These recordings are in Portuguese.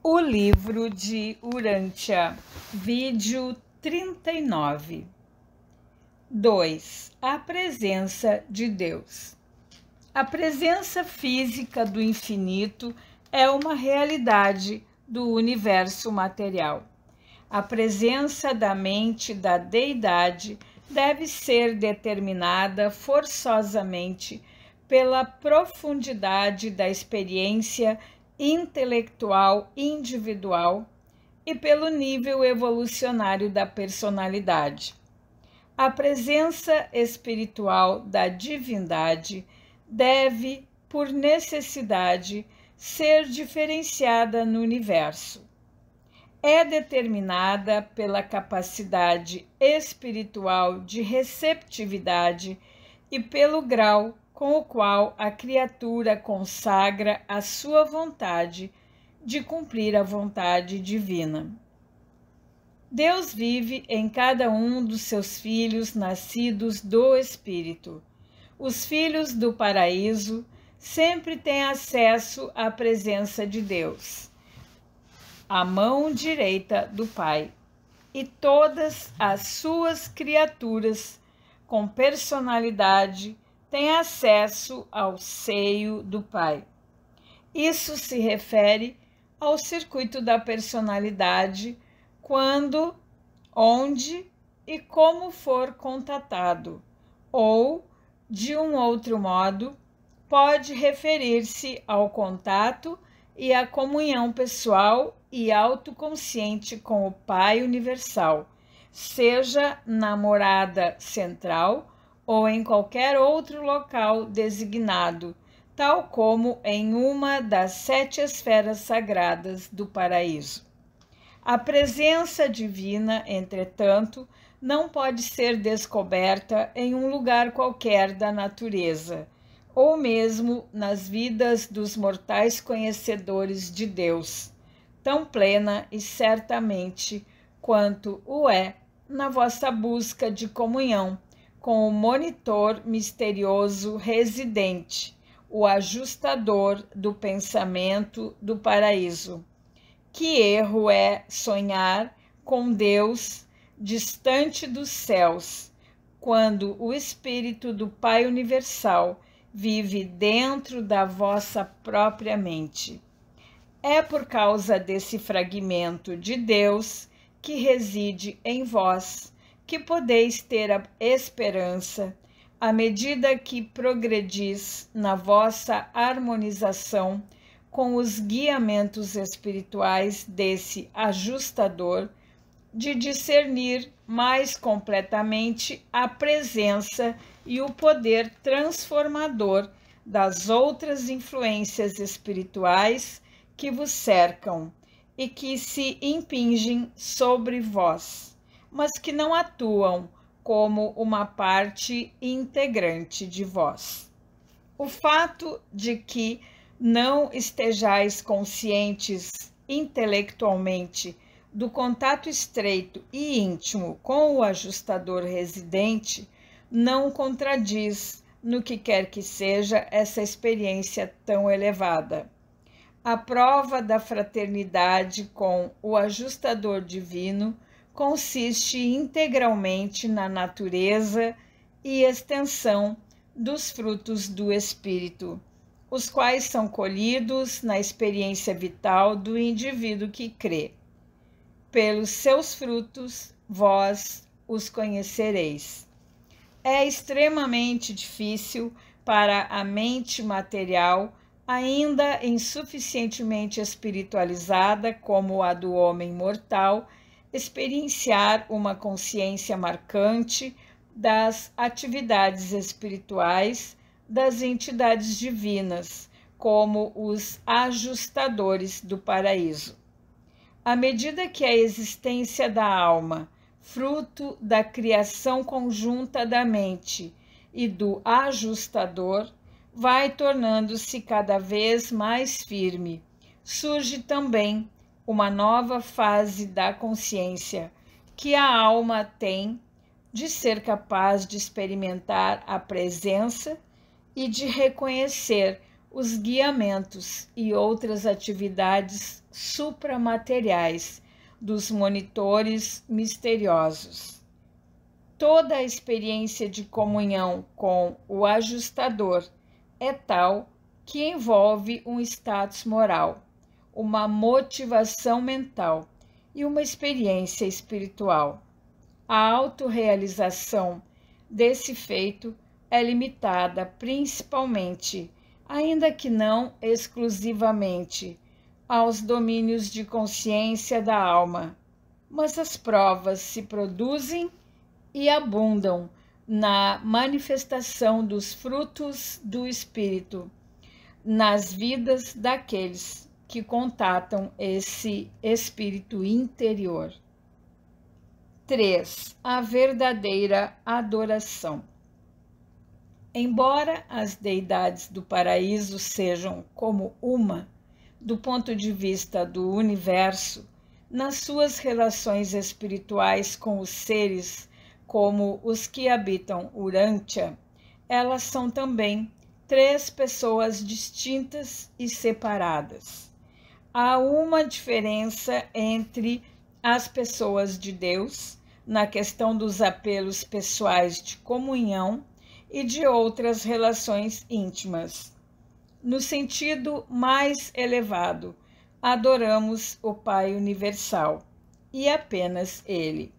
O livro de Urântia, vídeo 39. 2. A presença de Deus. A presença física do infinito é uma realidade do universo material. A presença da mente da deidade deve ser determinada forçosamente pela profundidade da experiência intelectual individual e pelo nível evolucionário da personalidade. A presença espiritual da divindade deve, por necessidade, ser diferenciada no universo. É determinada pela capacidade espiritual de receptividade e pelo grau com o qual a criatura consagra a sua vontade de cumprir a vontade divina. Deus vive em cada um dos seus filhos nascidos do Espírito. Os filhos do paraíso sempre têm acesso à presença de Deus, a mão direita do Pai, e todas as suas criaturas com personalidade, tem acesso ao seio do Pai. Isso se refere ao circuito da personalidade quando, onde e como for contatado, ou, de um outro modo, pode referir-se ao contato e à comunhão pessoal e autoconsciente com o Pai Universal, seja na morada central ou em qualquer outro local designado, tal como em uma das sete esferas sagradas do paraíso. A presença divina, entretanto, não pode ser descoberta em um lugar qualquer da natureza, ou mesmo nas vidas dos mortais conhecedores de Deus, tão plena e certamente quanto o é na vossa busca de comunhão com o monitor misterioso residente, o ajustador do pensamento do paraíso. Que erro é sonhar com Deus distante dos céus, quando o Espírito do Pai Universal vive dentro da vossa própria mente. É por causa desse fragmento de Deus que reside em vós que podeis ter a esperança à medida que progredis na vossa harmonização com os guiamentos espirituais desse ajustador, de discernir mais completamente a presença e o poder transformador das outras influências espirituais que vos cercam e que se impingem sobre vós mas que não atuam como uma parte integrante de vós. O fato de que não estejais conscientes intelectualmente do contato estreito e íntimo com o ajustador residente não contradiz, no que quer que seja, essa experiência tão elevada. A prova da fraternidade com o ajustador divino consiste integralmente na natureza e extensão dos frutos do espírito, os quais são colhidos na experiência vital do indivíduo que crê. Pelos seus frutos vós os conhecereis. É extremamente difícil para a mente material, ainda insuficientemente espiritualizada como a do homem mortal, experienciar uma consciência marcante das atividades espirituais das entidades divinas, como os ajustadores do paraíso. À medida que a existência da alma, fruto da criação conjunta da mente e do ajustador, vai tornando-se cada vez mais firme, surge também uma nova fase da consciência que a alma tem de ser capaz de experimentar a presença e de reconhecer os guiamentos e outras atividades supramateriais dos monitores misteriosos. Toda a experiência de comunhão com o ajustador é tal que envolve um status moral uma motivação mental e uma experiência espiritual. A autorrealização desse feito é limitada principalmente, ainda que não exclusivamente, aos domínios de consciência da alma, mas as provas se produzem e abundam na manifestação dos frutos do Espírito, nas vidas daqueles que contatam esse espírito interior. 3. A verdadeira adoração. Embora as deidades do paraíso sejam como uma, do ponto de vista do universo, nas suas relações espirituais com os seres, como os que habitam Urântia, elas são também três pessoas distintas e separadas há uma diferença entre as pessoas de Deus na questão dos apelos pessoais de comunhão e de outras relações íntimas. No sentido mais elevado, adoramos o Pai Universal e apenas Ele.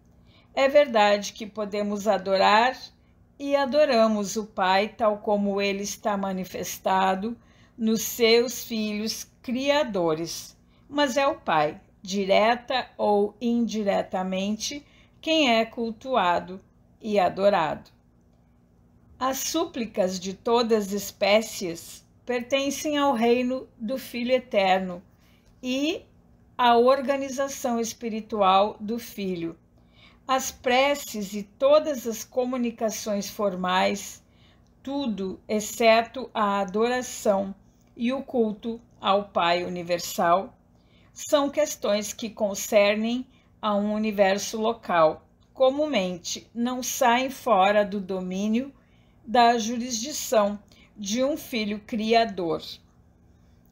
É verdade que podemos adorar e adoramos o Pai tal como ele está manifestado nos seus filhos criadores, mas é o Pai, direta ou indiretamente, quem é cultuado e adorado. As súplicas de todas as espécies pertencem ao reino do Filho Eterno e à organização espiritual do Filho. As preces e todas as comunicações formais, tudo exceto a adoração e o culto ao Pai Universal são questões que concernem a um universo local, comumente não saem fora do domínio da jurisdição de um filho criador.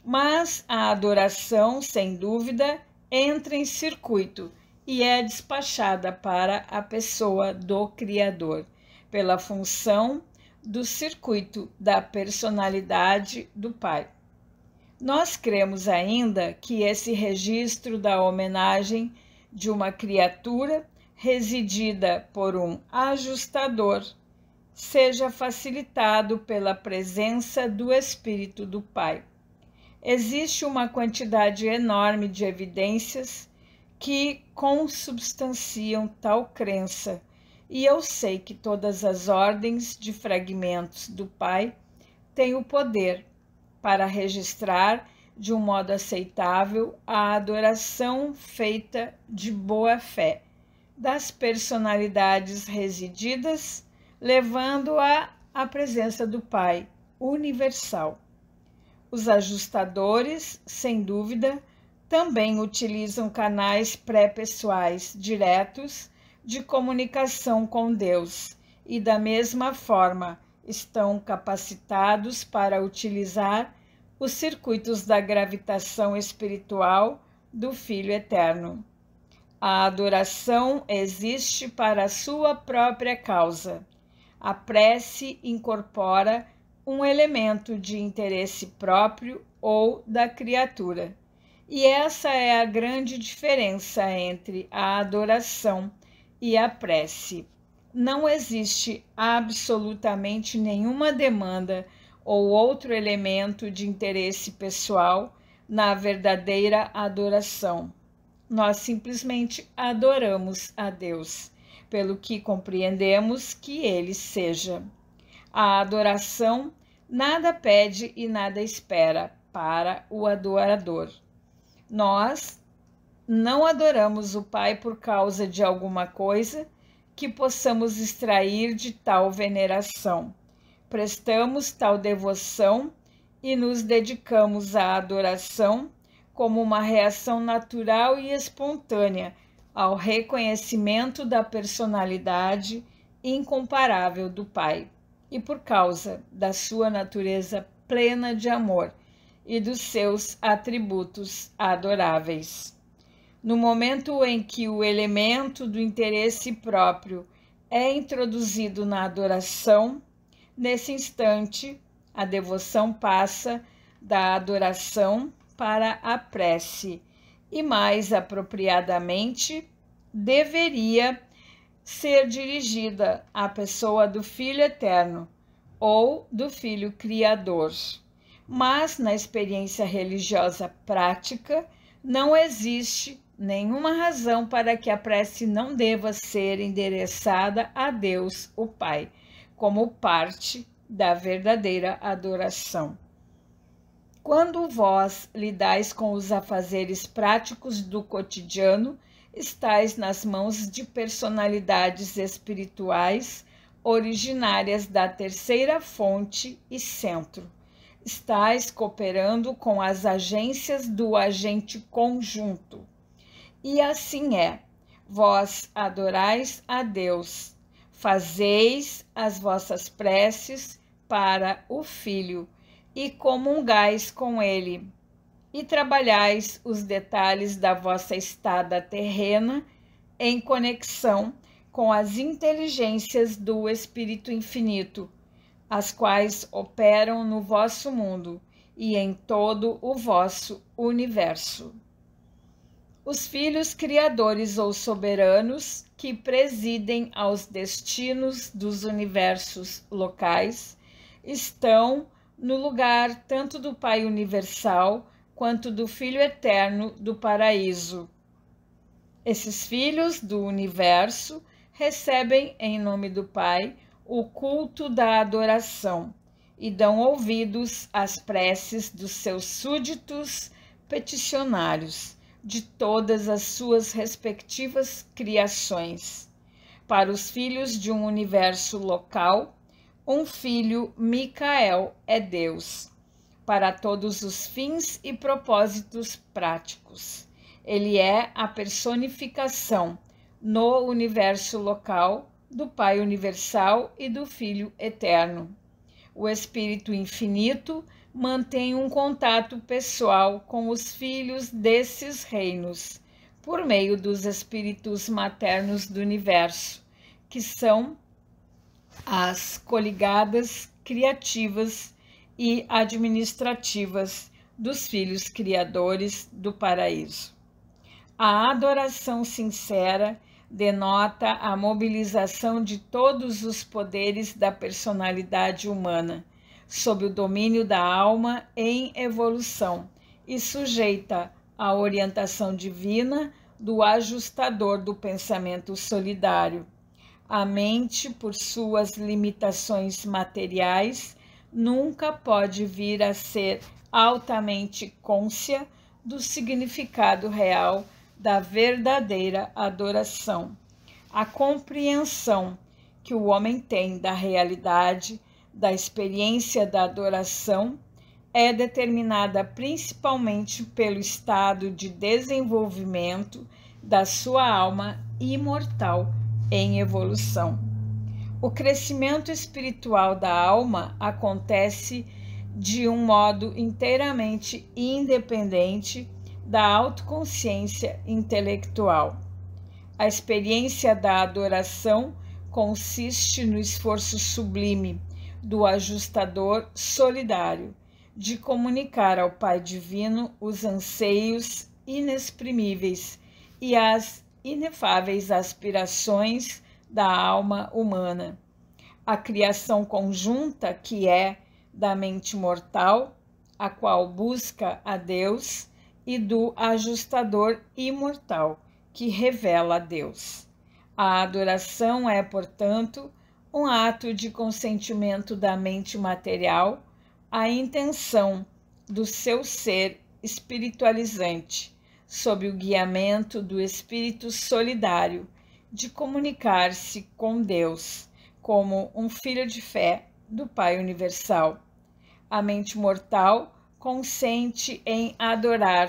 Mas a adoração, sem dúvida, entra em circuito e é despachada para a pessoa do Criador, pela função do circuito da personalidade do pai. Nós cremos ainda que esse registro da homenagem de uma criatura residida por um ajustador seja facilitado pela presença do espírito do pai. Existe uma quantidade enorme de evidências que consubstanciam tal crença e eu sei que todas as ordens de fragmentos do Pai têm o poder para registrar de um modo aceitável a adoração feita de boa fé das personalidades resididas, levando-a à presença do Pai universal. Os ajustadores, sem dúvida, também utilizam canais pré-pessoais diretos de comunicação com Deus e, da mesma forma, estão capacitados para utilizar os circuitos da gravitação espiritual do Filho Eterno. A adoração existe para a sua própria causa. A prece incorpora um elemento de interesse próprio ou da criatura. E essa é a grande diferença entre a adoração e a prece. Não existe absolutamente nenhuma demanda ou outro elemento de interesse pessoal na verdadeira adoração. Nós simplesmente adoramos a Deus, pelo que compreendemos que Ele seja. A adoração nada pede e nada espera para o adorador. Nós não adoramos o Pai por causa de alguma coisa que possamos extrair de tal veneração. Prestamos tal devoção e nos dedicamos à adoração como uma reação natural e espontânea ao reconhecimento da personalidade incomparável do Pai e por causa da sua natureza plena de amor e dos seus atributos adoráveis no momento em que o elemento do interesse próprio é introduzido na adoração, nesse instante a devoção passa da adoração para a prece e, mais apropriadamente, deveria ser dirigida à pessoa do Filho Eterno ou do Filho Criador. Mas na experiência religiosa prática não existe nenhuma razão para que a prece não deva ser endereçada a Deus, o Pai, como parte da verdadeira adoração. Quando vós lidais com os afazeres práticos do cotidiano, estais nas mãos de personalidades espirituais originárias da terceira fonte e centro. Estais cooperando com as agências do agente conjunto e assim é: vós adorais a Deus, fazeis as vossas preces para o Filho e comungais com ele, e trabalhais os detalhes da vossa estada terrena em conexão com as inteligências do Espírito Infinito, as quais operam no vosso mundo e em todo o vosso universo os filhos criadores ou soberanos que presidem aos destinos dos universos locais estão no lugar tanto do Pai Universal quanto do Filho Eterno do Paraíso. Esses filhos do universo recebem, em nome do Pai, o culto da adoração e dão ouvidos às preces dos seus súditos peticionários de todas as suas respectivas criações. Para os filhos de um universo local, um filho, Micael, é Deus, para todos os fins e propósitos práticos. Ele é a personificação no universo local do Pai Universal e do Filho Eterno. O Espírito Infinito mantém um contato pessoal com os filhos desses reinos, por meio dos espíritos maternos do universo, que são as coligadas criativas e administrativas dos filhos criadores do paraíso. A adoração sincera denota a mobilização de todos os poderes da personalidade humana sob o domínio da alma em evolução e sujeita à orientação divina do ajustador do pensamento solidário. A mente, por suas limitações materiais, nunca pode vir a ser altamente côncia do significado real da verdadeira adoração. A compreensão que o homem tem da realidade da experiência da adoração é determinada principalmente pelo estado de desenvolvimento da sua alma imortal em evolução. O crescimento espiritual da alma acontece de um modo inteiramente independente da autoconsciência intelectual. A experiência da adoração consiste no esforço sublime do ajustador solidário, de comunicar ao Pai Divino os anseios inexprimíveis e as inefáveis aspirações da alma humana. A criação conjunta que é da mente mortal, a qual busca a Deus, e do ajustador imortal, que revela a Deus. A adoração é, portanto, um ato de consentimento da mente material à intenção do seu ser espiritualizante, sob o guiamento do espírito solidário, de comunicar-se com Deus como um filho de fé do Pai Universal. A mente mortal consente em adorar,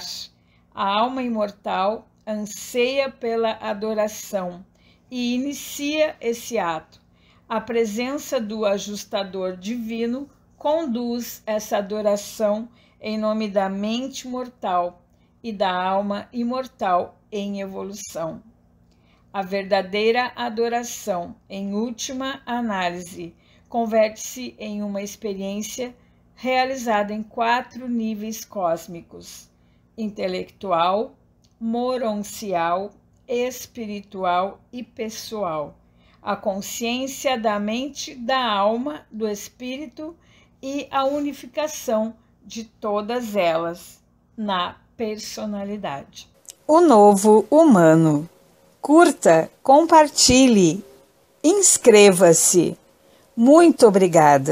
a alma imortal anseia pela adoração e inicia esse ato a presença do ajustador divino conduz essa adoração em nome da mente mortal e da alma imortal em evolução. A verdadeira adoração, em última análise, converte-se em uma experiência realizada em quatro níveis cósmicos: intelectual, moroncial, espiritual e pessoal a consciência da mente, da alma, do espírito e a unificação de todas elas na personalidade. O novo humano. Curta, compartilhe, inscreva-se. Muito obrigada.